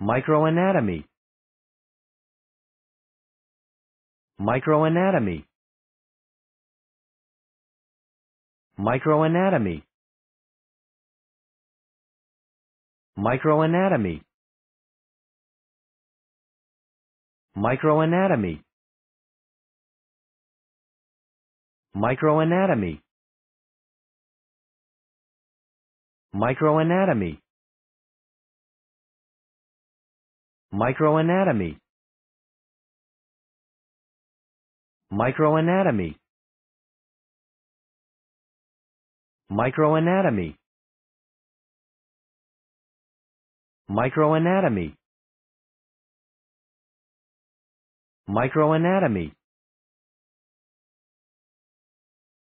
microanatomy microanatomy microanatomy microanatomy microanatomy microanatomy microanatomy microanatomy microanatomy microanatomy microanatomy microanatomy